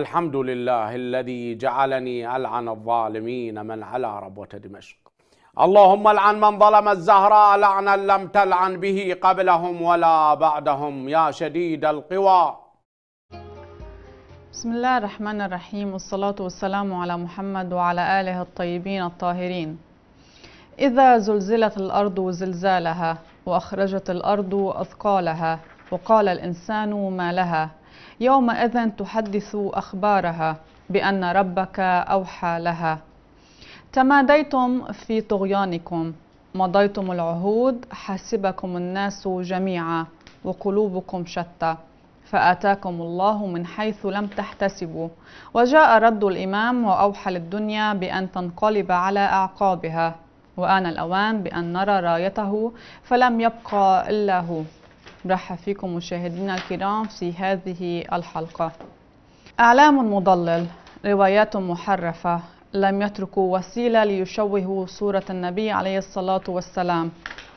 الحمد لله الذي جعلني ألعن الظالمين من على ربوة دمشق اللهم العن من ظلم الزهراء لعنا لم تلعن به قبلهم ولا بعدهم يا شديد القوى بسم الله الرحمن الرحيم والصلاة والسلام على محمد وعلى آله الطيبين الطاهرين إذا زلزلت الأرض زلزالها وأخرجت الأرض أثقالها وقال الإنسان ما لها يومئذ تحدث أخبارها بأن ربك أوحى لها تماديتم في طغيانكم مضيتم العهود حسبكم الناس جميعا وقلوبكم شتى فآتاكم الله من حيث لم تحتسبوا وجاء رد الإمام وأوحى للدنيا بأن تنقلب على أعقابها وآن الأوان بأن نرى رايته فلم يبقى إلا هو نرحب فيكم مشاهدينا الكرام في هذه الحلقة أعلام مضلل روايات محرفة لم يتركوا وسيلة ليشوهوا صورة النبي عليه الصلاة والسلام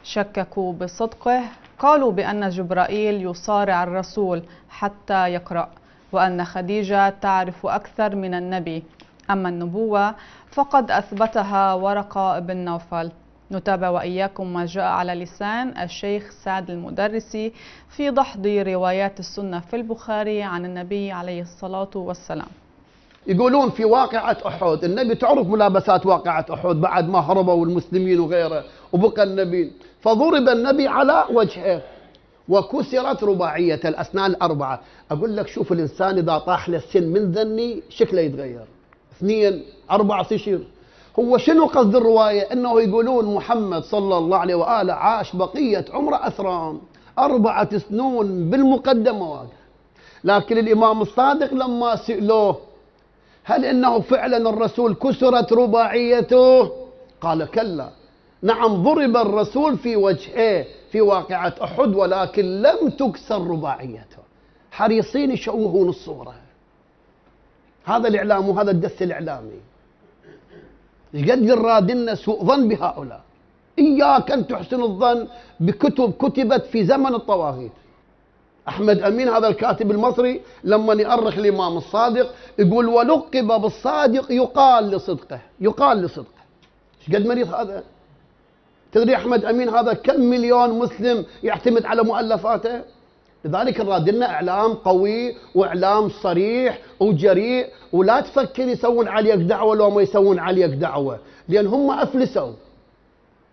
شككوا بصدقه قالوا بأن جبرائيل يصارع الرسول حتى يقرأ وأن خديجة تعرف أكثر من النبي أما النبوة فقد أثبتها ورقة بن نوفل نتابع وإياكم ما جاء على لسان الشيخ سعد المدرسي في دحض روايات السنة في البخاري عن النبي عليه الصلاة والسلام يقولون في واقعة أحد النبي تعرف ملابسات واقعة أحد بعد ما هربوا المسلمين وغيره وبقى النبي فضرب النبي على وجهه وكسرت رباعية الأسنان الأربعة أقول لك شوف الإنسان إذا طاح للسن من ذني شكله يتغير اثنين أربعة يصير هو شنو قصد الرواية أنه يقولون محمد صلى الله عليه وآله عاش بقية عمره أثران أربعة سنون بالمقدمات لكن الإمام الصادق لما سئلوه هل إنه فعلا الرسول كسرت رباعيته قال كلا نعم ضرب الرسول في وجهه في واقعة أحد ولكن لم تكسر رباعيته حريصين يشوهون الصورة هذا الإعلام وهذا الدس الإعلامي قد يرادلنا سوء ظن بهؤلاء إياك أن تحسن الظن بكتب كتبت في زمن الطواغيت أحمد أمين هذا الكاتب المصري لما يؤرخ الإمام الصادق يقول ولقب بالصادق يقال لصدقه يقال لصدقه ايش قد مريض هذا تدري أحمد أمين هذا كم مليون مسلم يعتمد على مؤلفاته لذلك نراد لنا اعلام قوي واعلام صريح وجريء ولا تفكر يسوون عليك دعوه لو ما يسوون عليك دعوه لان هم افلسوا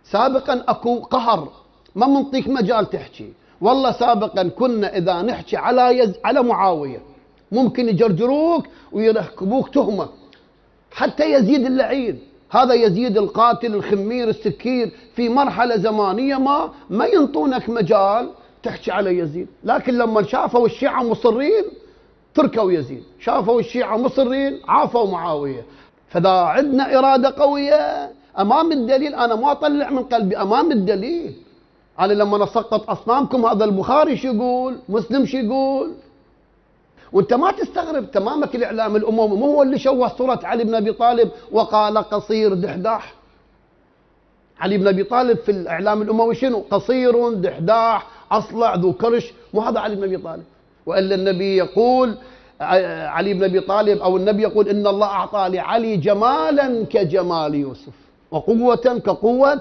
سابقا اكو قهر ما منطيك مجال تحكي والله سابقا كنا اذا نحكي على يز على معاويه ممكن يجرجروك ويركبوك تهمه حتى يزيد اللعين هذا يزيد القاتل الخمير السكير في مرحله زمانيه ما ما ينطونك مجال تحكي على يزيد لكن لما شافوا الشيعة مصرين تركوا يزيد شافوا الشيعة مصرين عافوا معاوية فإذا عندنا إرادة قوية أمام الدليل أنا ما أطلع من قلبي أمام الدليل أنا يعني لما أسقط أصنامكم هذا البخاري شو يقول مسلم شو يقول وانت ما تستغرب تمامك الاعلام الاموي مو هو اللي شوه صوره علي بن ابي طالب وقال قصير دحداح علي بن ابي طالب في الاعلام الاموي شنو قصير دحداح أصلع ذو كرش وهذا علي بن أبي طالب وإلا النبي يقول علي بن أبي طالب أو النبي يقول إن الله أعطى لعلي جمالا كجمال يوسف وقوة كقوة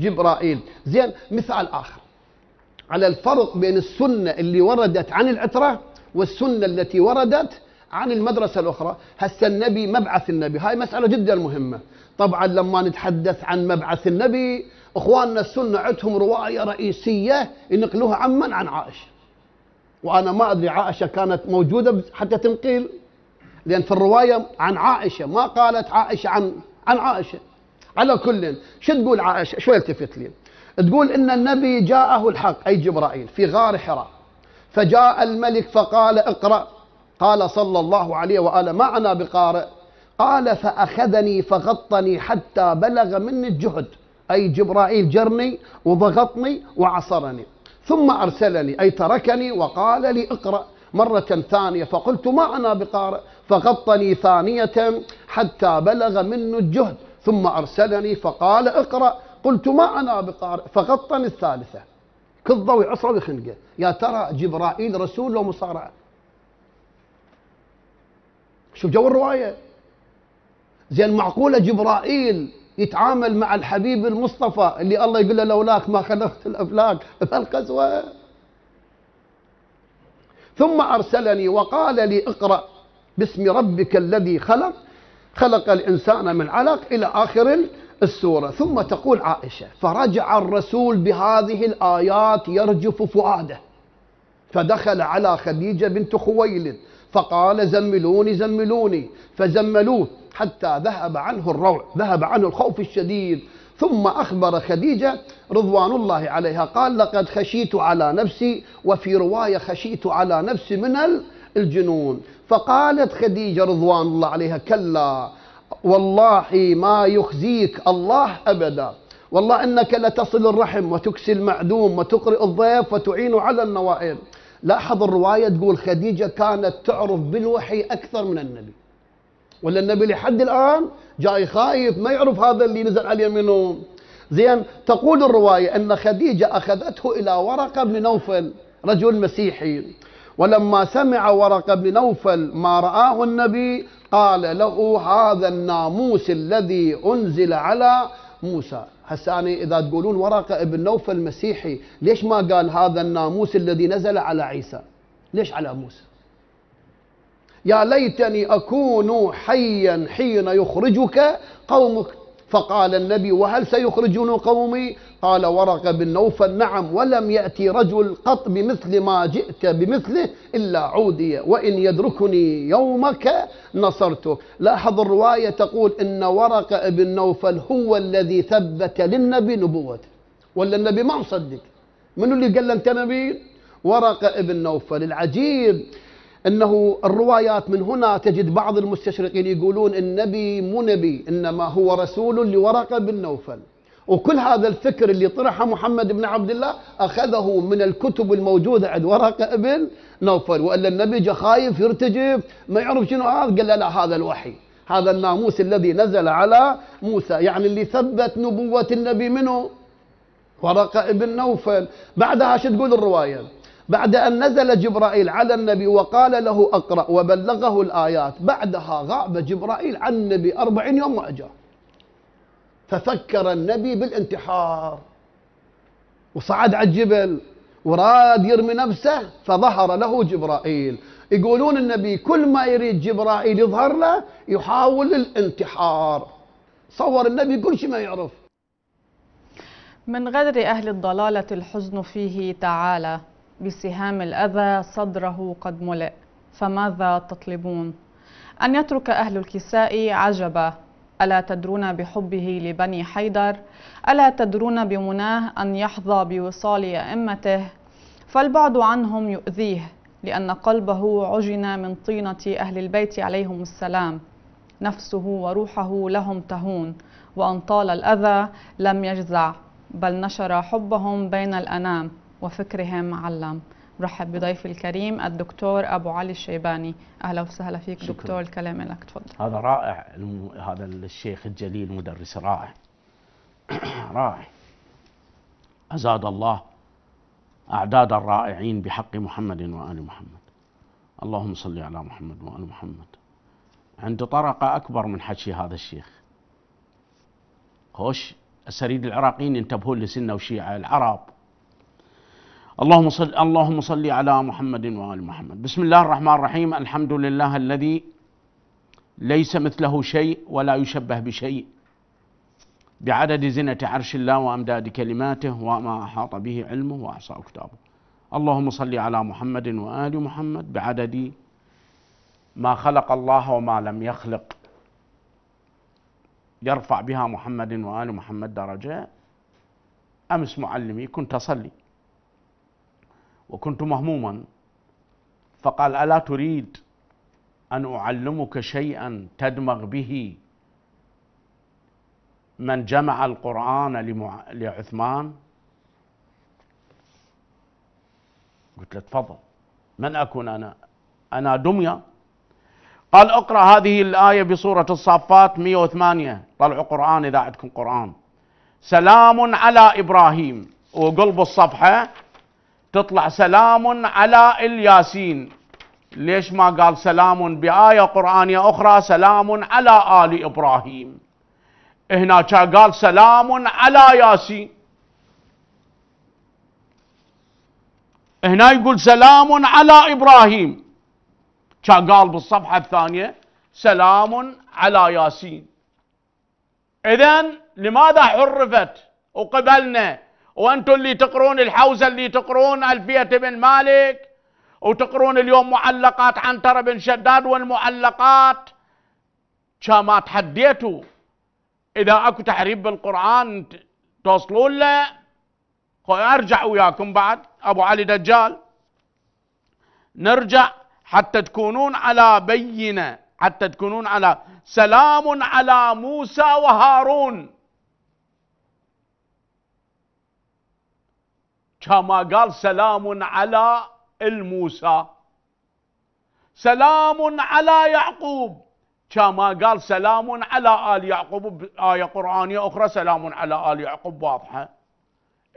جبرائيل زين مثال آخر على الفرق بين السنة اللي وردت عن العترة والسنة التي وردت عن المدرسة الأخرى هسه النبي مبعث النبي هاي مسألة جدا مهمة طبعا لما نتحدث عن مبعث النبي اخواننا السنه عندهم روايه رئيسيه ينقلوها عن من؟ عن عائشه وانا ما ادري عائشه كانت موجوده حتى تنقيل لان في الروايه عن عائشه ما قالت عائشه عن عن عائشه على كل شو تقول عائشه شوي التفت لي تقول ان النبي جاءه الحق اي جبرائيل في غار حراء فجاء الملك فقال اقرا قال صلى الله عليه واله ما انا بقارئ قال فاخذني فغطني حتى بلغ مني الجهد أي جبرائيل جرني وضغطني وعصرني ثم أرسلني أي تركني وقال لي اقرأ مرة ثانية فقلت ما أنا بقارئ فغطني ثانية حتى بلغ منه الجهد ثم أرسلني فقال اقرأ قلت ما أنا بقارئ فغطني الثالثة كضة وعصر ويخنقه يا ترى جبرائيل رسول لو مصارعة شوف جو الرواية زين معقولة جبرائيل يتعامل مع الحبيب المصطفى اللي الله يقول له لولاك ما خلقت الافلاك فالقسوه ثم ارسلني وقال لي اقرا باسم ربك الذي خلق خلق الانسان من علق الى اخر السوره ثم تقول عائشه فرجع الرسول بهذه الايات يرجف فؤاده فدخل على خديجه بنت خويلد فقال زملوني زملوني فزملوه حتى ذهب عنه الروع ذهب عنه الخوف الشديد ثم أخبر خديجة رضوان الله عليها قال لقد خشيت على نفسي وفي رواية خشيت على نفسي من الجنون فقالت خديجة رضوان الله عليها كلا والله ما يخزيك الله أبدا والله إنك لتصل الرحم وتكسي المعدوم وتقرئ الضيف وتعين على النوائب لاحظ الرواية تقول خديجة كانت تعرف بالوحي أكثر من النبي ولا النبي لحد الآن جاي خايف ما يعرف هذا اللي نزل على يمينه زين تقول الرواية أن خديجة أخذته إلى ورقة بن نوفل رجل مسيحي ولما سمع ورقة بن نوفل ما رآه النبي قال له هذا الناموس الذي أنزل على موسى هسه أنا إذا تقولون ورقة ابن نوفل المسيحي ليش ما قال هذا الناموس الذي نزل على عيسى ليش على موسى يا ليتني أكون حيا حين يخرجك قومك فقال النبي وهل سيخرجون قومي قال ورقه بن نوفل نعم ولم يأتي رجل قط بمثل ما جئت بمثله إلا عودي وإن يدركني يومك نصرته لاحظ الرواية تقول إن ورقه بن نوفل هو الذي ثبت للنبي نبوته ولا النبي ما مصدق منو اللي قال أنت نبي ورقه بن نوفل العجيب انه الروايات من هنا تجد بعض المستشرقين يقولون النبي مو نبي انما هو رسول لورقه بن نوفل وكل هذا الفكر اللي طرحه محمد بن عبد الله أخذه من الكتب الموجودة عند ورقة ابن نوفل وإلا النبي خايف يرتجف ما يعرف شنو هذا قال لا, لا هذا الوحي هذا الناموس الذي نزل على موسى يعني اللي ثبت نبوة النبي منه ورقة ابن نوفل بعدها شو تقول الرواية بعد أن نزل جبرائيل على النبي وقال له أقرأ وبلغه الآيات بعدها غاب جبرائيل عن النبي 40 يوم ما أجاه ففكر النبي بالانتحار وصعد على الجبل وراد يرمي نفسه فظهر له جبرائيل يقولون النبي كل ما يريد جبرائيل يظهر له يحاول الانتحار صور النبي كل شيء ما يعرف من غدر أهل الضلالة الحزن فيه تعالى بسهام الأذى صدره قد ملئ فماذا تطلبون أن يترك أهل الكساء عجبا ألا تدرون بحبه لبني حيدر ألا تدرون بمناه أن يحظى بوصال أئمته فالبعد عنهم يؤذيه لأن قلبه عجن من طينة أهل البيت عليهم السلام نفسه وروحه لهم تهون وأن طال الأذى لم يجزع بل نشر حبهم بين الأنام وفكرهم علم رحب بضيفي الكريم الدكتور ابو علي الشيباني اهلا وسهلا فيك شكرا. دكتور الكلام لك تفضل هذا رائع الم... هذا الشيخ الجليل مدرس رائع رائع ازاد الله اعداد الرائعين بحق محمد وال محمد اللهم صل على محمد وال محمد عنده طرقه اكبر من حكي هذا الشيخ خوش السريد العراقيين انتبهوا لسنه وشيعه العرب اللهم صل اللهم صل على محمد وال محمد بسم الله الرحمن الرحيم الحمد لله الذي ليس مثله شيء ولا يشبه بشيء بعدد زنة عرش الله وأمداد كلماته وما أحاط به علمه وأحصى كتابه اللهم صل على محمد وآل محمد بعدد ما خلق الله وما لم يخلق يرفع بها محمد وآل محمد درجة أمس معلمي كنت أصلي وكنت مهموما فقال الا تريد ان اعلمك شيئا تدمغ به من جمع القران لمع... لعثمان قلت له تفضل من اكون انا انا دميه قال اقرا هذه الايه بصوره الصافات 108 طلعوا قران اذا عندكم قران سلام على ابراهيم وقلب الصفحه تطلع سلام على الياسين ليش ما قال سلام بآية قرآنية أخرى سلام على آل إبراهيم هنا قال سلام على ياسين هنا يقول سلام على إبراهيم قال بالصفحة الثانية سلام على ياسين إذن لماذا حرفت وقبلنا وانتم اللي تقرون الحوزه اللي تقرون الفيه بن مالك وتقرون اليوم معلقات عنتر بن شداد والمعلقات ما تحديتوا اذا اكو تحريف بالقران توصلون له ارجع وياكم بعد ابو علي دجال نرجع حتى تكونون على بينه حتى تكونون على سلام على موسى وهارون كما قال سلام على الموسى سلام على يعقوب كما قال سلام على آل يعقوب بآية قرآنية أخرى سلام على آل يعقوب واضحة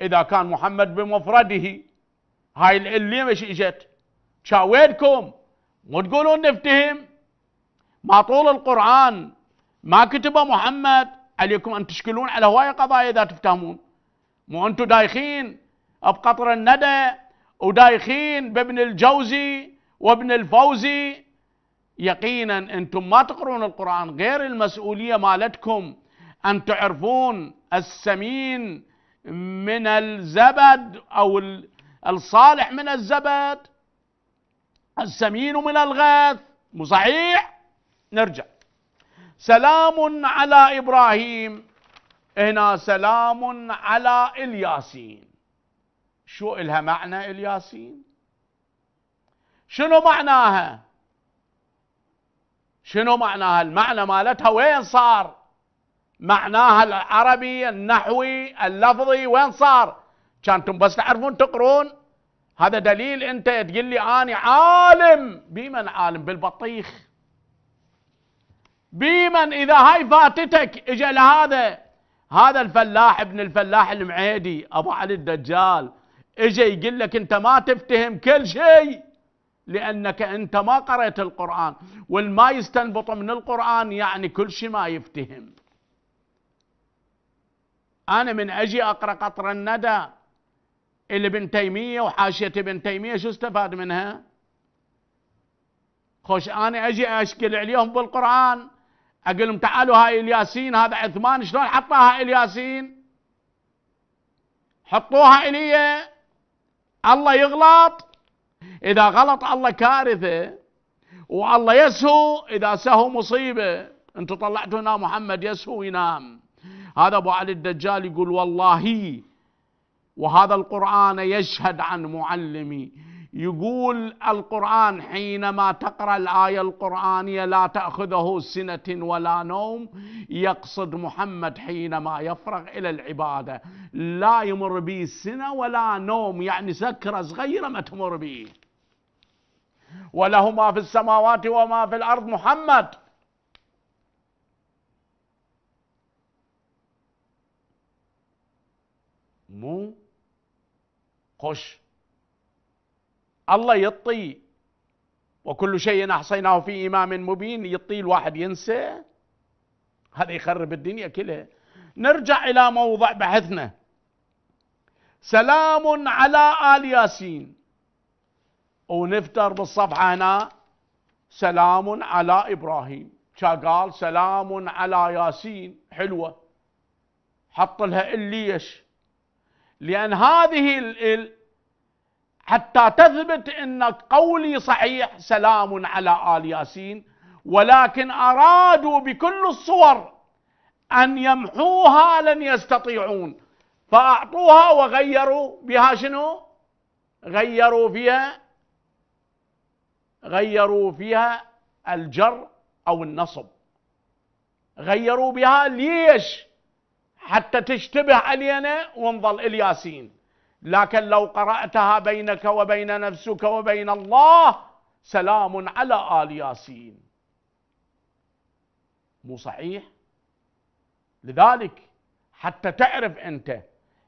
إذا كان محمد بمفرده هاي اللي مش إجت شاويدكم مو تقولون نفتهم ما طول القرآن ما كتبه محمد عليكم أن تشكلون على هواية قضايا إذا تفتهمون مو أنتم دايخين بقطر الندى ودايخين بابن الجوزي وابن الفوزي يقينا انتم ما تقرون القرآن غير المسؤولية مالتكم ان تعرفون السمين من الزبد او الصالح من الزبد السمين من الغاث مو صحيح نرجع سلام على ابراهيم هنا سلام على الياسين شو إلها معنى الياسين شنو معناها شنو معناها المعنى مالتها وين صار معناها العربي النحوي اللفظي وين صار كانتم بس تعرفون تقرون هذا دليل انت تقول لي انا عالم بمن عالم بالبطيخ بمن اذا هاي فاتتك اجى لهذا هذا الفلاح ابن الفلاح المعيدي ابو علي الدجال اجى يقول لك انت ما تفتهم كل شيء لانك انت ما قرأت القرآن والما يستنبط من القرآن يعني كل شيء ما يفتهم انا من اجي اقرأ قطر الندى اللي ابن تيمية وحاشية ابن تيمية شو استفاد منها خوش انا اجي اشكل عليهم بالقرآن اقول لهم تعالوا هاي الياسين هذا عثمان شلون حطها الياسين حطوها الي الله يغلط إذا غلط الله كارثة والله يسهو إذا سهو مصيبة انتم طلعتوا هنا محمد يسهو ينام هذا أبو علي الدجال يقول والله وهذا القرآن يشهد عن معلمي يقول القرآن حينما تقرأ الآية القرآنية لا تأخذه سنة ولا نوم يقصد محمد حينما يفرغ إلى العبادة لا يمر به سنة ولا نوم يعني سكرة صغيرة ما تمر به وله ما في السماوات وما في الأرض محمد مو خش الله يطي وكل شيء احصيناه في امام مبين يطي الواحد ينسى هذا يخرب الدنيا كلها نرجع الى موضع بحثنا سلام على ال ياسين ونفتر بالصفحه هنا سلام على ابراهيم قال سلام على ياسين حلوه حط لها الليش لان هذه ال حتى تثبت ان قولي صحيح سلام على ال ياسين ولكن ارادوا بكل الصور ان يمحوها لن يستطيعون فاعطوها وغيروا بها شنو؟ غيروا فيها غيروا فيها الجر او النصب غيروا بها ليش؟ حتى تشتبه علينا ونظل الياسين لكن لو قرأتها بينك وبين نفسك وبين الله سلام على آل ياسين مو صحيح لذلك حتى تعرف أنت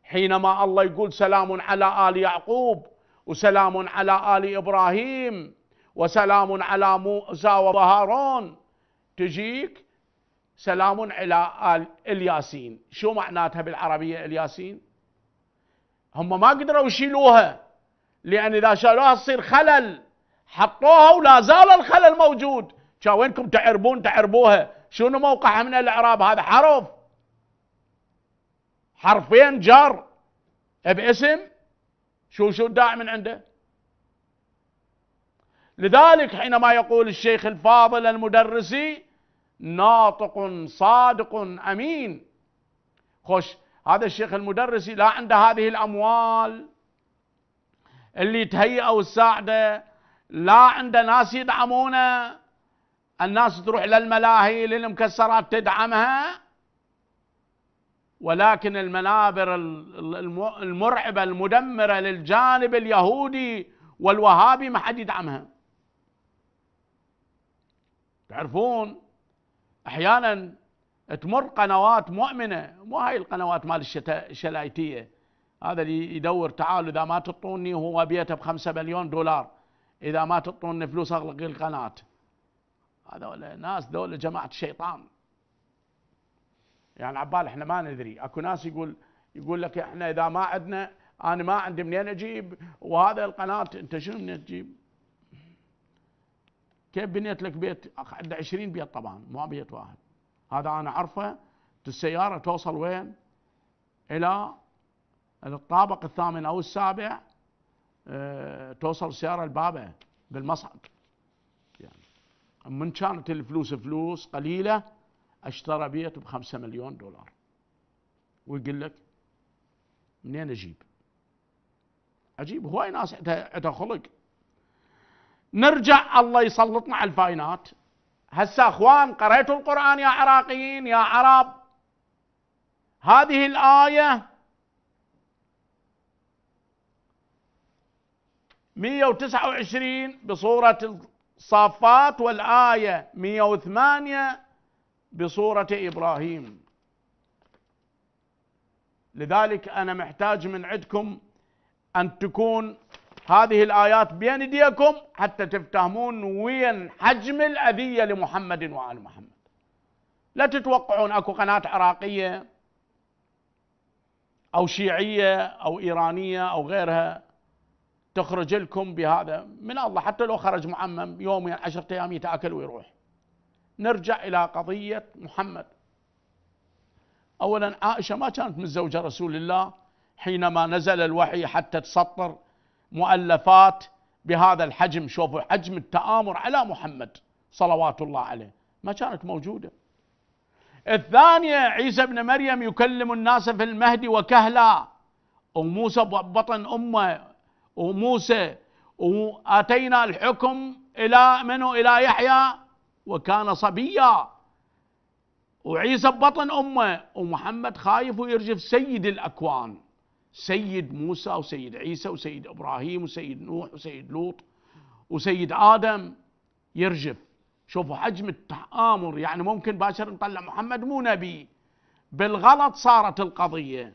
حينما الله يقول سلام على آل يعقوب وسلام على آل إبراهيم وسلام على موسى وهارون تجيك سلام على آل الياسين شو معناتها بالعربية الياسين هم ما قدروا يشيلوها لان اذا شالوها تصير خلل حطوها ولا زال الخلل موجود شا وينكم تعربون تعربوها شنو موقعها من الاعراب هذا حرف حرفين جر باسم شو شو الداعي من عنده لذلك حينما يقول الشيخ الفاضل المدرسي ناطق صادق امين خش هذا الشيخ المدرسي لا عنده هذه الأموال اللي تهيئه وتساعده لا عنده ناس يدعمونه الناس تروح للملاهي للمكسرات تدعمها ولكن المنابر المرعبة المدمرة للجانب اليهودي والوهابي ما حد يدعمها تعرفون احيانا تمر قنوات مؤمنه مو هاي القنوات مال الشلايتيه هذا اللي يدور تعالوا اذا ما تعطوني هو بيته بخمسة مليون دولار اذا ما تعطوني فلوس اغلق القناه هذول ناس دول جماعه الشيطان يعني عبال احنا ما ندري اكو ناس يقول يقول لك احنا اذا ما عندنا انا ما عندي منين اجيب وهذا القناه انت شنو منين تجيب؟ كيف بنيت لك بيت؟ عندنا 20 بيت طبعا مو بيت واحد هذا انا اعرفه السياره توصل وين؟ الى الطابق الثامن او السابع أه توصل السياره البابه بالمصعد يعني من كانت الفلوس فلوس قليله اشترى بيت ب 5 مليون دولار ويقول لك منين اجيب؟ اجيب هواي ناس عندها خلق نرجع الله يسلطنا على الفاينات هسا اخوان قرأتوا القرآن يا عراقيين يا عرب هذه الآية 129 بصورة الصافات والآية 108 بصورة إبراهيم لذلك أنا محتاج من عندكم أن تكون هذه الآيات بين ايديكم حتى تفتهمون وين حجم الأذية لمحمد وآل محمد لا تتوقعون اكو قناة عراقية أو شيعية أو إيرانية أو غيرها تخرج لكم بهذا من الله حتى لو خرج معمم يومين عشرة أيام يتأكل ويروح نرجع إلى قضية محمد أولا عائشة ما كانت متزوجة رسول الله حينما نزل الوحي حتى تسطر مؤلفات بهذا الحجم شوفوا حجم التآمر على محمد صلوات الله عليه ما كانت موجودة الثانية عيسى ابن مريم يكلم الناس في المهد وكهلا وموسى بطن أمه وموسى وآتينا الحكم إلى منه إلى يحيى وكان صبيا وعيسى بطن أمه ومحمد خايف ويرجف سيد الأكوان سيد موسى وسيد عيسى وسيد ابراهيم وسيد نوح وسيد لوط وسيد ادم يرجف شوفوا حجم التآمر يعني ممكن باشر نطلع محمد مو نبي بالغلط صارت القضية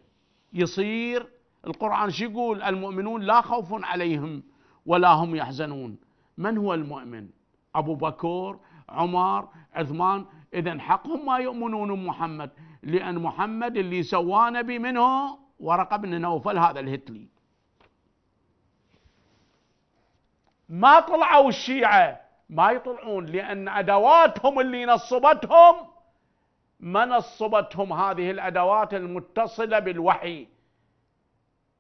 يصير القرآن شو يقول المؤمنون لا خوف عليهم ولا هم يحزنون من هو المؤمن أبو بكر عمر عثمان إذا حقهم ما يؤمنون محمد لأن محمد اللي سواه نبي منه ورقة من نوفل هذا الهتلي ما طلعوا الشيعة ما يطلعون لأن أدواتهم اللي نصبتهم ما نصبتهم هذه الأدوات المتصلة بالوحي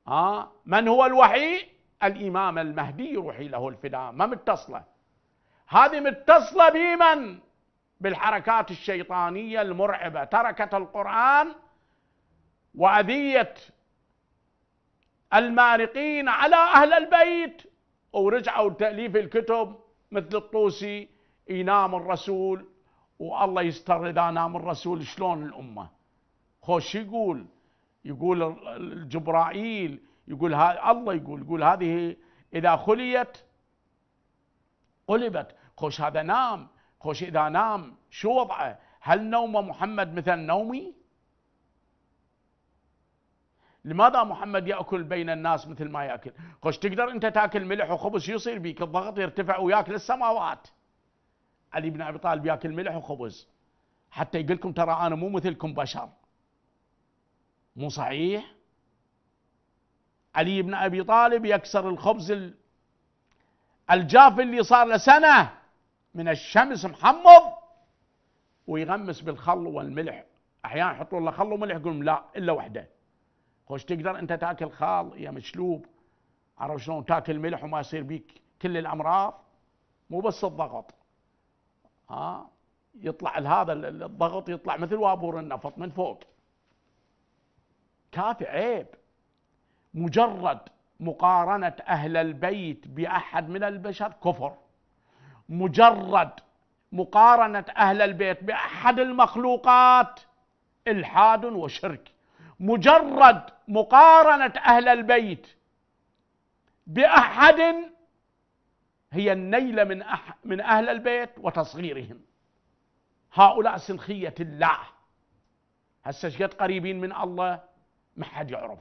ها من هو الوحي الإمام المهدي روحي له الفداء ما متصلة هذه متصلة بمن بالحركات الشيطانية المرعبة تركت القرآن وأذية المارقين على أهل البيت ورجعوا لتأليف الكتب مثل الطوسي ينام الرسول والله يستر إذا نام الرسول شلون الأمة خوش يقول يقول جبرائيل يقول ها الله يقول يقول هذه إذا خليت قلبت خوش هذا نام خوش إذا نام شو وضعه هل نوم محمد مثل نومي لماذا محمد ياكل بين الناس مثل ما ياكل خوش تقدر انت تاكل ملح وخبز شو يصير بيك الضغط يرتفع وياك للسماوات علي بن ابي طالب ياكل ملح وخبز حتى يقول لكم ترى انا مو مثلكم بشر مو صحيح علي بن ابي طالب يكسر الخبز الجاف اللي صار له سنه من الشمس محمض ويغمس بالخل والملح احيانا يحطون له خل وملح يقولون لا الا وحده خوش تقدر انت تاكل خال يا مشلوب عرفت شلون تاكل ملح وما يصير بيك كل الامراض مو بس الضغط ها يطلع هذا الضغط يطلع مثل وابور النفط من فوق كافي عيب مجرد مقارنة أهل البيت بأحد من البشر كفر مجرد مقارنة أهل البيت بأحد المخلوقات إلحاد وشرك مجرد مقارنة أهل البيت بأحد هي النيل من أح من أهل البيت وتصغيرهم هؤلاء سنخية الله هسه شقد قريبين من الله ما حد يعرف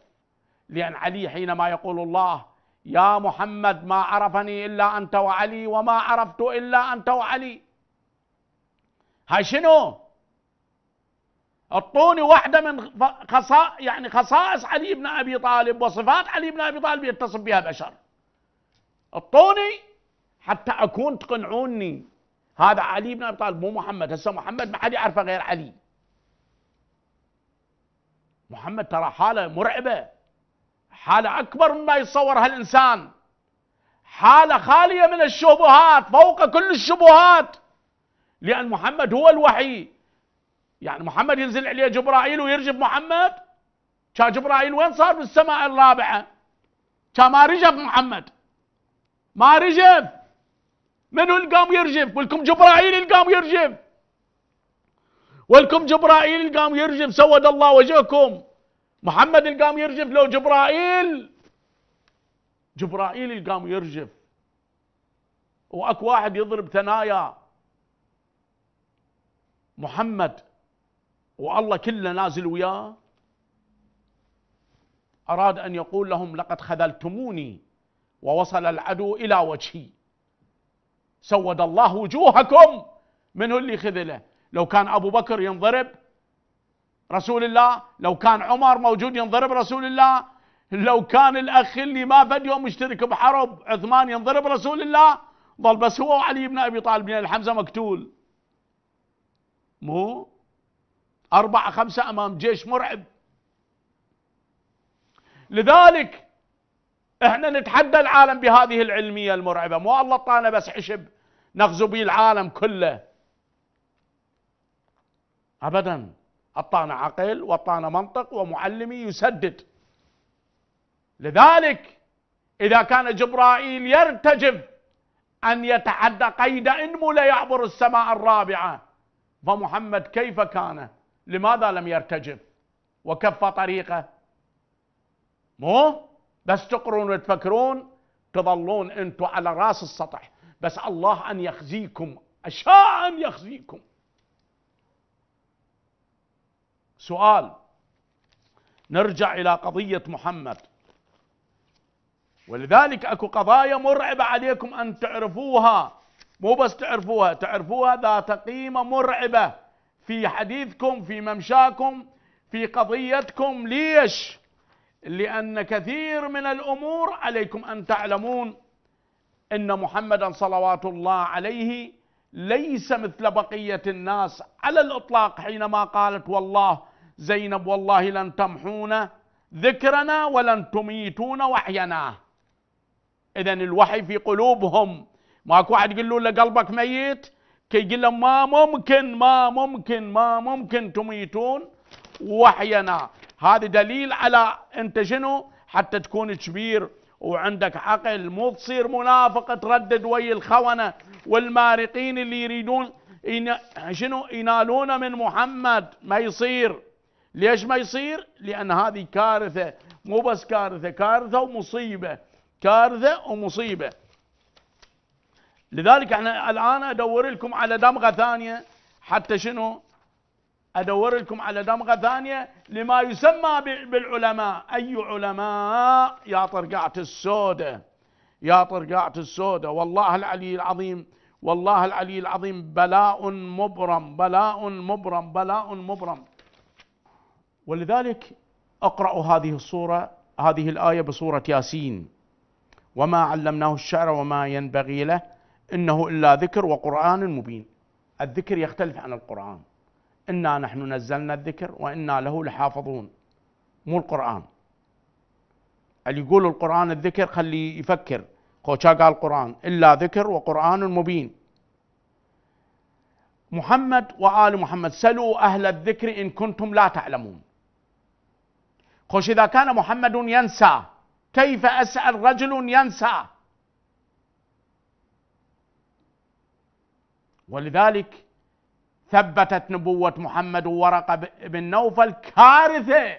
لأن علي حينما يقول الله يا محمد ما عرفني إلا أنت وعلي وما عرفت إلا أنت وعلي هاي شنو؟ اعطوني واحدة من خصائص يعني خصائص علي بن أبي طالب وصفات علي بن أبي طالب يتصف بها بشر اعطوني حتى أكون تقنعوني هذا علي بن أبي طالب مو محمد هسه محمد ما حد يعرفه غير علي محمد ترى حالة مرعبة حالة أكبر مما يتصورها الإنسان حالة خالية من الشبهات فوق كل الشبهات لأن محمد هو الوحي يعني محمد ينزل عليه جبرائيل ويرجف محمد كان جبرائيل وين صار بالسماء الرابعة كان ما رجف محمد ما رجف منو اللي قام يرجف ولكم جبرائيل اللي قام يرجف ولكم جبرائيل اللي قام يرجف سود الله وجهكم محمد اللي قام يرجف لو جبرائيل جبرائيل اللي قام يرجف واكو واحد يضرب ثنايا محمد والله كله نازل وياه أراد أن يقول لهم لقد خذلتموني ووصل العدو إلى وجهي سود الله وجوهكم من اللي خذله لو كان أبو بكر ينضرب رسول الله لو كان عمر موجود ينضرب رسول الله لو كان الأخ اللي ما فد يوم مشترك بحرب عثمان ينضرب رسول الله ظل بس هو وعلي بن أبي طالب بن الحمزة مقتول مو أربعة خمسة أمام جيش مرعب لذلك احنا نتحدى العالم بهذه العلمية المرعبة مو الله طانا بس حشب نغزو به العالم كله أبدا أطانا عقل وأعطانا منطق ومعلمي يسدد لذلك إذا كان جبرائيل يرتجف أن يتعدى قيد إنمو ليعبر السماء الرابعة فمحمد كيف كان لماذا لم يرتجف وكف طريقه مو بس تقرون وتفكرون تظلون انتم على راس السطح بس الله ان يخزيكم اشاء ان يخزيكم سؤال نرجع الى قضيه محمد ولذلك اكو قضايا مرعبه عليكم ان تعرفوها مو بس تعرفوها تعرفوها ذات قيمه مرعبه في حديثكم في ممشاكم في قضيتكم ليش لأن كثير من الأمور عليكم أن تعلمون إن محمدا صلوات الله عليه ليس مثل بقية الناس على الإطلاق حينما قالت والله زينب والله لن تمحون ذكرنا ولن تميتون وحينا إذا الوحي في قلوبهم ماكو واحد يقول له قلبك ميت كي يقول لهم ما ممكن ما ممكن ما ممكن تميتون وحينا هذا دليل على انت شنو حتى تكون كبير وعندك عقل مو تصير منافق تردد ويا الخونه والمارقين اللي يريدون شنو ينالون من محمد ما يصير ليش ما يصير لان هذه كارثه مو بس كارثه كارثه ومصيبه كارثه ومصيبه لذلك احنا الان ادور لكم على دمغه ثانيه حتى شنو؟ ادور لكم على دمغه ثانيه لما يسمى بالعلماء اي علماء يا طرقعه السودة يا طرقعه السودة والله العلي العظيم والله العلي العظيم بلاء مبرم بلاء مبرم بلاء مبرم ولذلك اقرأوا هذه الصورة هذه الآية بصورة ياسين وما علمناه الشعر وما ينبغي له إنه إلا ذكر وقرآن مبين الذكر يختلف عن القرآن إنا نحن نزلنا الذكر وإنا له لحافظون مو القرآن اللي يقول القرآن الذكر خليه يفكر خوشا قال القرآن إلا ذكر وقرآن مبين محمد وآل محمد سلوا أهل الذكر إن كنتم لا تعلمون خوش إذا كان محمد ينسى كيف أسأل رجل ينسى ولذلك ثبتت نبوة محمد وورقة بن نوفل كارثة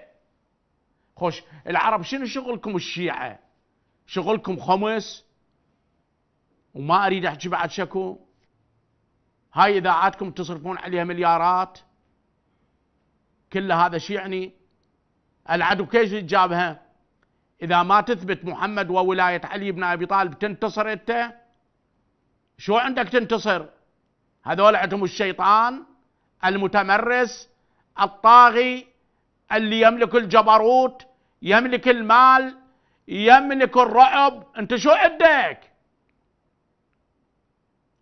خش العرب شنو شغلكم الشيعة شغلكم خمس وما أريد أحكي بعد شكو هاي إذاعاتكم تصرفون عليها مليارات كل هذا شو يعني العدو كيف جابها إذا ما تثبت محمد وولاية علي بن أبي طالب تنتصر أنت شو عندك تنتصر هذول عندهم الشيطان المتمرس الطاغي اللي يملك الجبروت يملك المال يملك الرعب انت شو عندك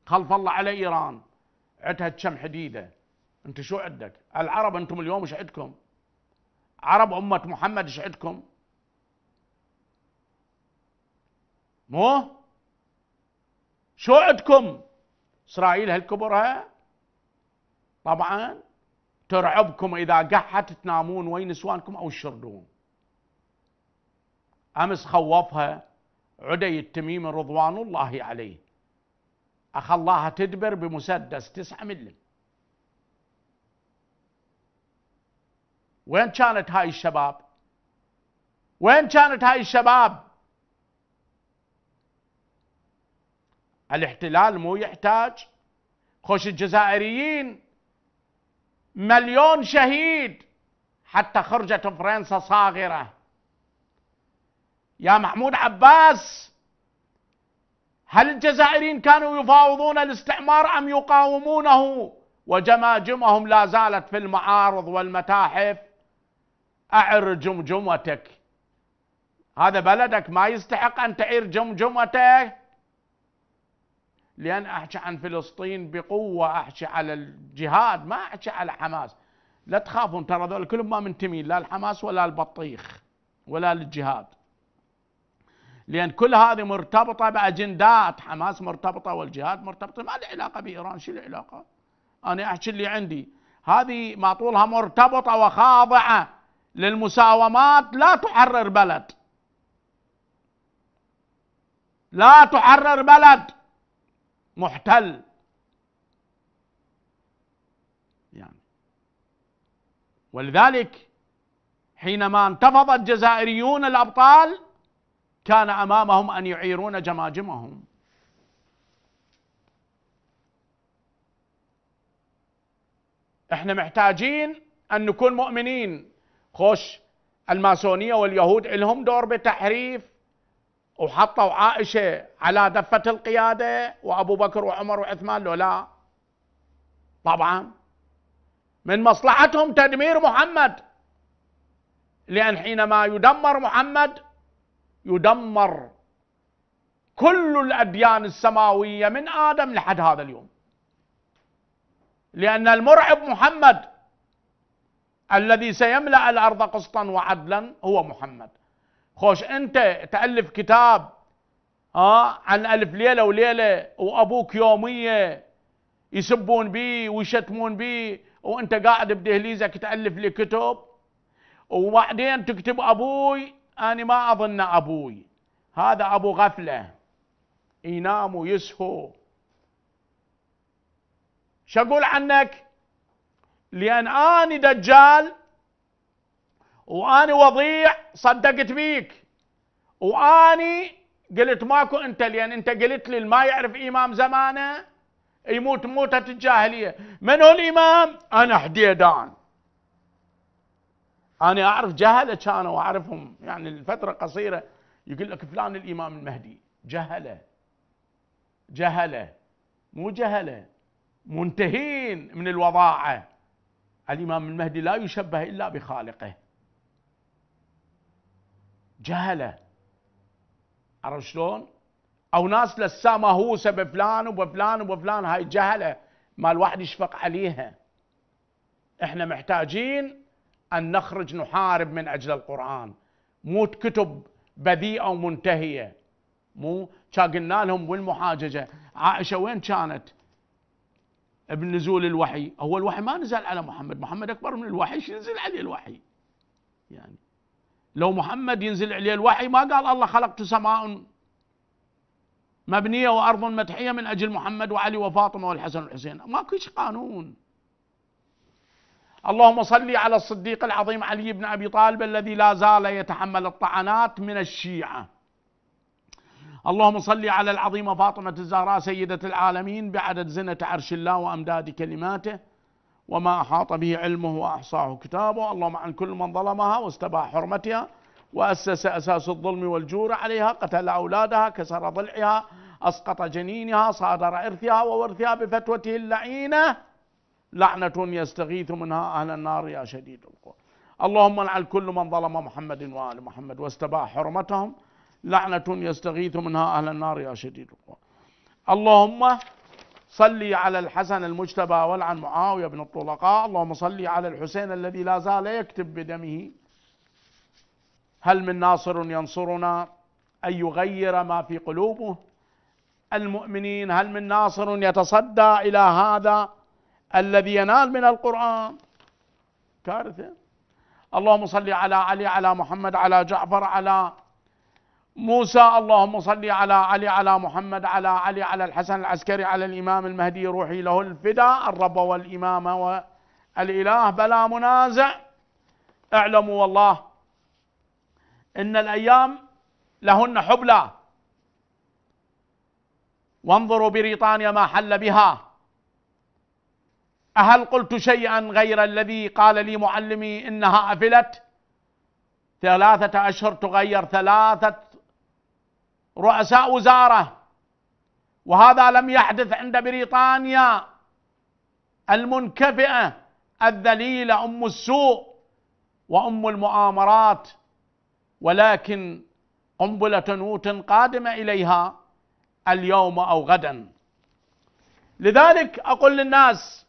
خلف الله على ايران عندها كم حديده انت شو عندك العرب انتم اليوم ايش عندكم عرب امه محمد ايش عندكم مو شو عندكم إسرائيل هالكبرها طبعا ترعبكم إذا قحت تنامون وين نسوانكم أو تشردون أمس خوفها عدي التميمي رضوان الله عليه أخلاها تدبر بمسدس تسعة ملم وين كانت هاي الشباب وين كانت هاي الشباب الاحتلال مو يحتاج خوش الجزائريين مليون شهيد حتى خرجت فرنسا صاغرة يا محمود عباس هل الجزائريين كانوا يفاوضون الاستعمار أم يقاومونه وجماجمهم لا زالت في المعارض والمتاحف أعر جمجمتك هذا بلدك ما يستحق أن تعير جمجمته لأن أحكي عن فلسطين بقوة أحكي على الجهاد ما أحكي على حماس لا تخافون ترى ذول كلهم ما منتمين لا الحماس ولا البطيخ ولا للجهاد لأن كل هذه مرتبطة بأجندات حماس مرتبطة والجهاد مرتبطة ما له علاقة بإيران شو العلاقة أنا أحكي اللي عندي هذه ما طولها مرتبطة وخاضعة للمساومات لا تحرر بلد لا تحرر بلد محتل يعني ولذلك حينما انتفض الجزائريون الأبطال كان أمامهم أن يعيرون جماجمهم احنا محتاجين أن نكون مؤمنين خوش الماسونية واليهود لهم دور بتحريف وحطوا عائشة على دفة القيادة وأبو بكر وعمر وعثمان لو لا طبعا من مصلحتهم تدمير محمد لأن حينما يدمر محمد يدمر كل الأديان السماوية من آدم لحد هذا اليوم لأن المرعب محمد الذي سيملأ الأرض قسطا وعدلا هو محمد خوش انت تالف كتاب اه عن الف ليله وليله وابوك يوميه يسبون بيه ويشتمون بيه وانت قاعد بدهليزك تالف لي كتب وبعدين تكتب ابوي انا ما اظن ابوي هذا ابو غفله ينام ويسهو شو اقول عنك لان اني دجال واني وضيع صدقت بيك واني قلت ماكو انت لان انت قلت لي ما يعرف امام زمانه يموت موتة الجاهلية من هو الامام انا حديدان انا اعرف جهلة كانوا اعرفهم يعني الفترة قصيرة يقول لك فلان الامام المهدي جهله جهله مو جهله منتهين من الوضاعه الامام المهدي لا يشبه الا بخالقه جهله عرف شلون؟ او ناس لسه مهووسه بفلان وبفلان وبفلان هاي جهله ما الواحد يشفق عليها احنا محتاجين ان نخرج نحارب من اجل القران مو كتب بذيئه ومنتهيه مو قلنا لهم والمحاججه عائشه وين كانت بنزول الوحي هو الوحي ما نزل على محمد محمد اكبر من الوحي شو نزل عليه الوحي يعني لو محمد ينزل عليه الوحي ما قال الله خلقت سماء مبنية وأرض مدحية من أجل محمد وعلي وفاطمة والحسن والحسين ما كيش قانون اللهم صل على الصديق العظيم علي بن أبي طالب الذي لا زال يتحمل الطعنات من الشيعة اللهم صل على العظيمة فاطمة الزهراء سيدة العالمين بعدد زنة عرش الله وأمداد كلماته وما أحاط به علمه وأحصاه كتابه اللهم عن كل من ظلمها واستباح حرمتها وأسس أساس الظلم والجور عليها قتل أولادها كسر ضلعها أسقط جنينها صادر إرثها وورثها بفتوته اللعينة لعنة يستغيث منها أهل النار يا شديد القوى اللهم لعن كل من ظلم محمد وآل محمد واستباح حرمتهم لعنة يستغيث منها أهل النار يا شديد القوى اللهم صلي على الحسن المجتبى والعن معاوية بن الطلقاء اللهم صلي على الحسين الذي لا زال يكتب بدمه هل من ناصر ينصرنا أن يغير ما في قلوبه المؤمنين هل من ناصر يتصدى إلى هذا الذي ينال من القرآن كارثة اللهم صل على علي على محمد على جعفر على موسى اللهم صل على علي على محمد على علي على الحسن العسكري على الإمام المهدي روحي له الفداء الرب والإمام والإله بلا منازع اعلموا والله إن الأيام لهن حبلى وانظروا بريطانيا ما حل بها أهل قلت شيئا غير الذي قال لي معلمي إنها أفلت ثلاثة أشهر تغير ثلاثة رؤساء وزاره وهذا لم يحدث عند بريطانيا المنكفئه الذليله ام السوء وام المؤامرات ولكن قنبله نوت قادمه اليها اليوم او غدا لذلك اقول للناس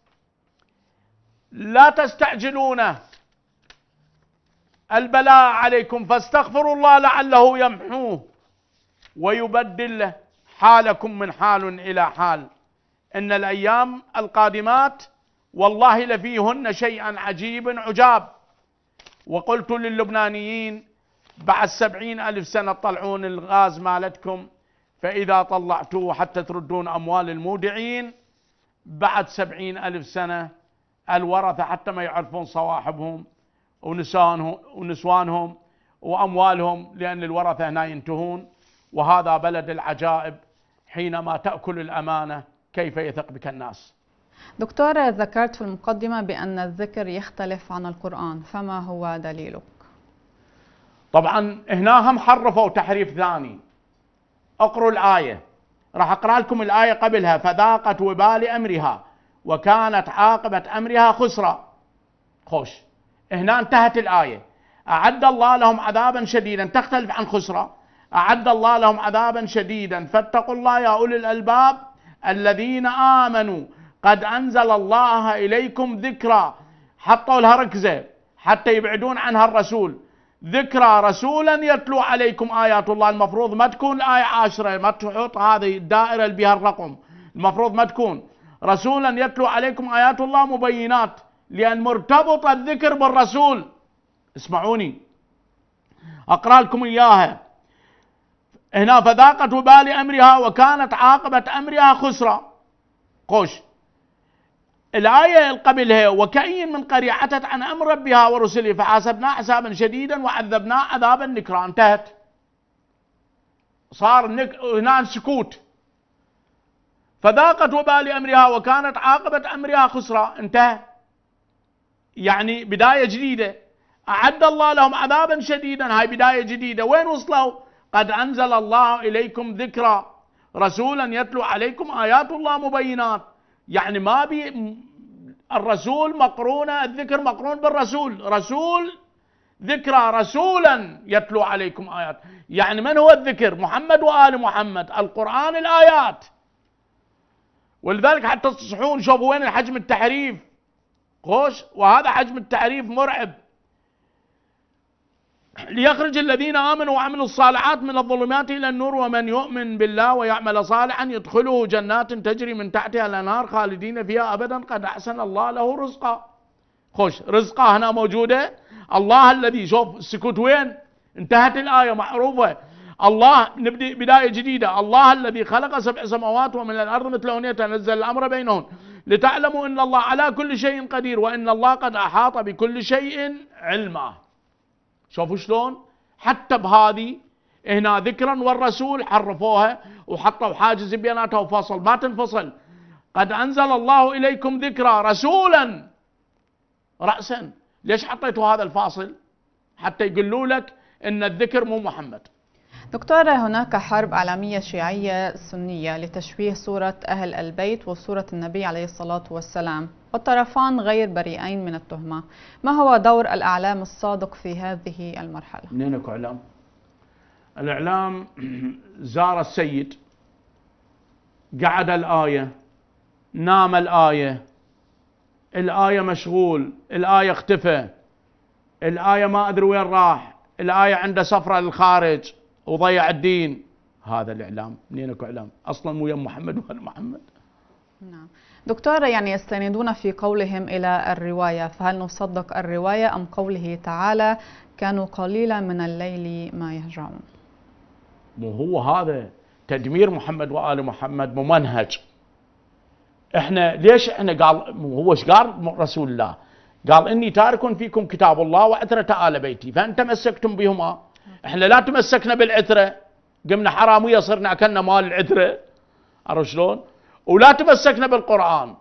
لا تستعجلون البلاء عليكم فاستغفروا الله لعله يمحوه ويبدل حالكم من حال إلى حال إن الأيام القادمات والله لفيهن شيئا عجيب عجاب وقلت للبنانيين بعد سبعين ألف سنة تطلعون الغاز مالتكم فإذا طلعتوه حتى تردون أموال المودعين بعد سبعين ألف سنة الورثة حتى ما يعرفون صواحبهم ونسوانهم وأموالهم لأن الورثة هنا ينتهون وهذا بلد العجائب حينما تأكل الأمانة كيف يثق بك الناس دكتور ذكرت في المقدمة بأن الذكر يختلف عن القرآن فما هو دليلك؟ طبعا هنا هم حرفوا تحريف ثاني اقروا الآية راح أقرأ لكم الآية قبلها فذاقت وبال أمرها وكانت عاقبة أمرها خسرة خوش هنا انتهت الآية أعد الله لهم عذابا شديدا تختلف عن خسرة أعد الله لهم عذابا شديدا فاتقوا الله يا أولي الألباب الذين آمنوا قد أنزل الله إليكم ذكرى حطوا لها ركزة حتى يبعدون عنها الرسول ذكرى رسولا يتلو عليكم آيات الله المفروض ما تكون الآية عاشرة ما تحط هذه الدائرة اللي بها الرقم المفروض ما تكون رسولا يتلو عليكم آيات الله مبينات لأن مرتبط الذكر بالرسول اسمعوني أقرأ لكم إياها هنا فذاقت وبال امرها وكانت عاقبه امرها خسرا قوش الآية القبلها وكأي من قرية عتت عن أمر ربها ورسله فحاسبناه حسابا شديدا وعذبناه عذابا نكرا انتهت صار نك... هنا سكوت فذاقت وبال أمرها وكانت عاقبة أمرها خسرا انتهى يعني بداية جديدة أعد الله لهم عذابا شديدا هاي بداية جديدة وين وصلوا قد أنزل الله إليكم ذكرى رسولا يتلو عليكم آيات الله مبينات يعني ما بي الرسول مقرونة الذكر مقرون بالرسول رسول ذكرى رسولا يتلو عليكم آيات يعني من هو الذكر محمد وآل محمد القرآن الآيات ولذلك حتى تصحون شوفوا وين حجم التحريف خوش وهذا حجم التحريف مرعب ليخرج الذين آمنوا وعملوا الصالحات من الظلمات إلى النور ومن يؤمن بالله ويعمل صالحا يدخله جنات تجري من تحتها الأنهار خالدين فيها أبدا قد أحسن الله له رزقا خش رزقا هنا موجودة الله الذي شوف السكوت وين انتهت الآية معروفة الله نبدأ بداية جديدة الله الذي خلق سبع سماوات ومن الأرض مثلهن يتنزل الأمر بينهن لتعلموا أن الله على كل شيء قدير وأن الله قد أحاط بكل شيء علما شوفوا شلون حتى بهذه هنا ذكرا والرسول حرفوها وحطوا حاجز بيناتها وفصل ما تنفصل قد أنزل الله إليكم ذكرى رسولا رأسا ليش حطيتوا هذا الفاصل حتى يقولوا لك أن الذكر مو محمد دكتورة هناك حرب أعلامية شيعية سنية لتشويه صورة أهل البيت وصورة النبي عليه الصلاة والسلام والطرفان غير بريئين من التهمة ما هو دور الأعلام الصادق في هذه المرحلة؟ منين أكو إعلام؟ الإعلام زار السيد قعد الآية نام الآية الآية مشغول الآية اختفى الآية ما أدري وين راح الآية عنده سفرة للخارج وضيع الدين هذا الإعلام منين أكو إعلام أصلا مو يم محمد ولا محمد نعم دكتور يعني يستندون في قولهم إلى الرواية فهل نصدق الرواية أم قوله تعالى كانوا قليلا من الليل ما يهجعون وهو هذا تدمير محمد وآل محمد ممنهج احنا ليش احنا قال هو ايش قال رسول الله قال اني تارك فيكم كتاب الله وعثره آل بيتي فان تمسكتم بهما احنا لا تمسكنا بالعثره قمنا حرامية صرنا اكلنا مال العثره عرفت شلون؟ ولا تمسكنا بالقرآن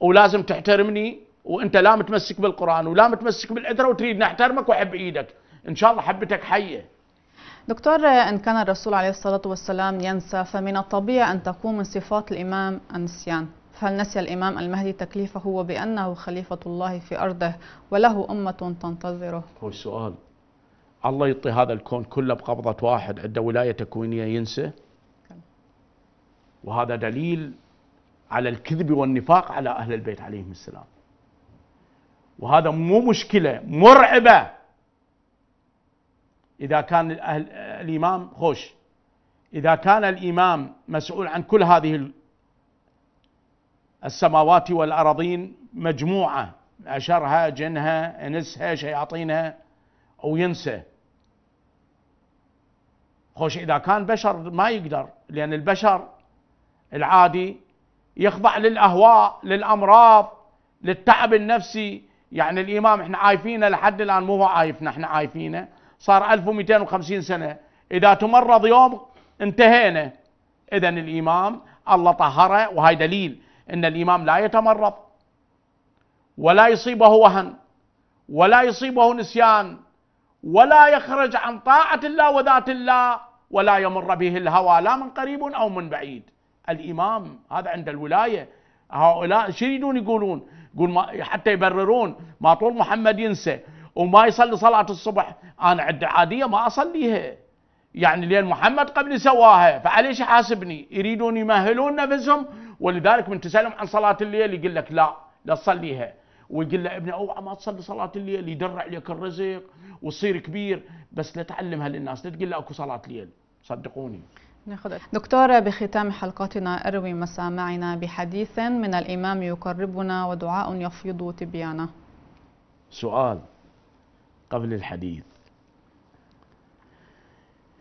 ولازم تحترمني وانت لا متمسك بالقرآن ولا متمسك بالعذرة وتريد نحترمك وحب ايدك ان شاء الله حبتك حيه دكتور إن كان الرسول عليه الصلاة والسلام ينسى فمن الطبيعي أن تكون من صفات الإمام النسيان فهل نسي الإمام المهدي تكليفه بأنه خليفة الله في أرضه وله أمة تنتظره هو السؤال الله يعطي هذا الكون كله بقبضة واحد عنده ولاية تكوينية ينسى وهذا دليل على الكذب والنفاق على أهل البيت عليهم السلام وهذا مو مشكلة مرعبة إذا كان الأهل الإمام خوش إذا كان الإمام مسؤول عن كل هذه السماوات والأراضين مجموعة اشرها جنها انسها شياطينها او ينسى خوش اذا كان بشر ما يقدر لان البشر العادي يخضع للاهواء للامراض للتعب النفسي يعني الامام احنا عايفينه لحد الان مو هو عايفنا احنا عايفينه صار 1250 سنه اذا تمرض يوم انتهينا اذا الامام الله طهره وهي دليل ان الامام لا يتمرض ولا يصيبه وهن ولا يصيبه نسيان ولا يخرج عن طاعه الله وذات الله ولا يمر به الهوى لا من قريب او من بعيد الامام هذا عند الولايه هؤلاء شو يريدون يقولون؟ يقول ما حتى يبررون ما طول محمد ينسى وما يصلي صلاه الصبح انا عندي عاديه ما اصليها يعني لان محمد قبل سواها فعليش يحاسبني؟ يريدون يمهلون نفسهم ولذلك من تسالهم عن صلاه الليل يقول لك لا لا تصليها ويقول له ابني اوعى ما تصلي صلاه الليل يدرع لك الرزق وتصير كبير بس لا تعلمها للناس لا تقول له اكو صلاه ليل صدقوني دكتورة بختام حلقتنا اروي مسامعنا بحديث من الإمام يقربنا ودعاء يفيض تبيانا سؤال قبل الحديث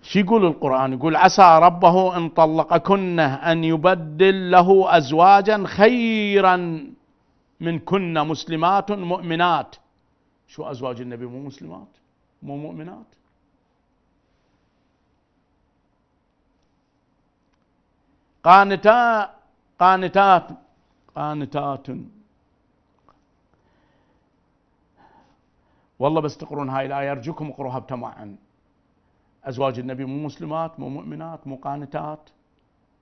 شو يقول القرآن يقول عسى ربه إن طلقكن أن يبدل له أزواجا خيرا من كن مسلمات مؤمنات شو أزواج النبي مو مسلمات مو مؤمنات قانتا قانتات قانتات والله بس تقرون هاي الآية أرجوكم اقروها بتمعن أزواج النبي مو مسلمات مو مؤمنات مو قانتات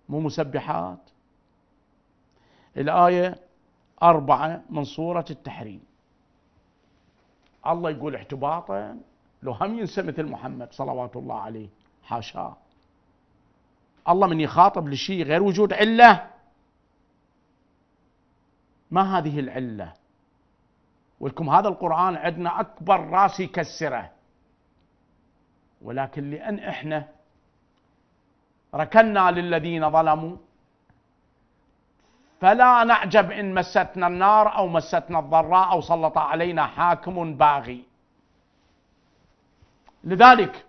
مو مسبحات الآية أربعة من صورة التحريم الله يقول احتباطا لو هم ينسى مثل محمد صلوات الله عليه حاشاه الله من يخاطب لشيء غير وجود عله ما هذه العله ولكم هذا القران عندنا اكبر راس يكسره ولكن لان احنا ركنا للذين ظلموا فلا نعجب ان مستنا النار او مستنا الضراء او سلط علينا حاكم باغي لذلك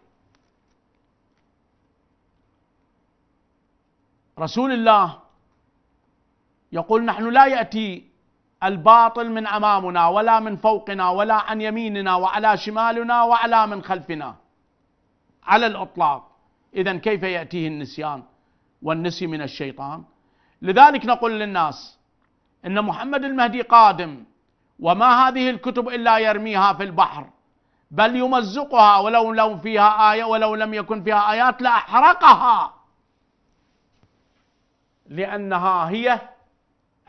رسول الله يقول نحن لا ياتي الباطل من امامنا ولا من فوقنا ولا عن يميننا وعلى شمالنا وعلى من خلفنا على الاطلاق اذا كيف ياتيه النسيان والنسي من الشيطان لذلك نقول للناس ان محمد المهدي قادم وما هذه الكتب الا يرميها في البحر بل يمزقها ولو لو فيها ايه ولو لم يكن فيها ايات لاحرقها لأنها هي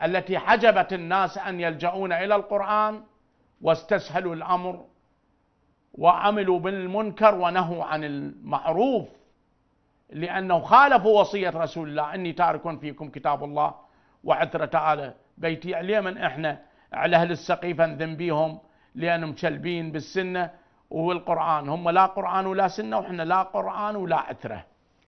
التي حجبت الناس أن يلجؤون إلى القرآن واستسهلوا الأمر وعملوا بالمنكر ونهوا عن المعروف لأنه خالفوا وصية رسول الله إني تارك فيكم كتاب الله وعثرة على بيتي اليمن إحنا على أهل السقيفة ذنبيهم لأنهم شلبين بالسنة والقرآن هم لا قرآن ولا سنة وإحنا لا قرآن ولا عثرة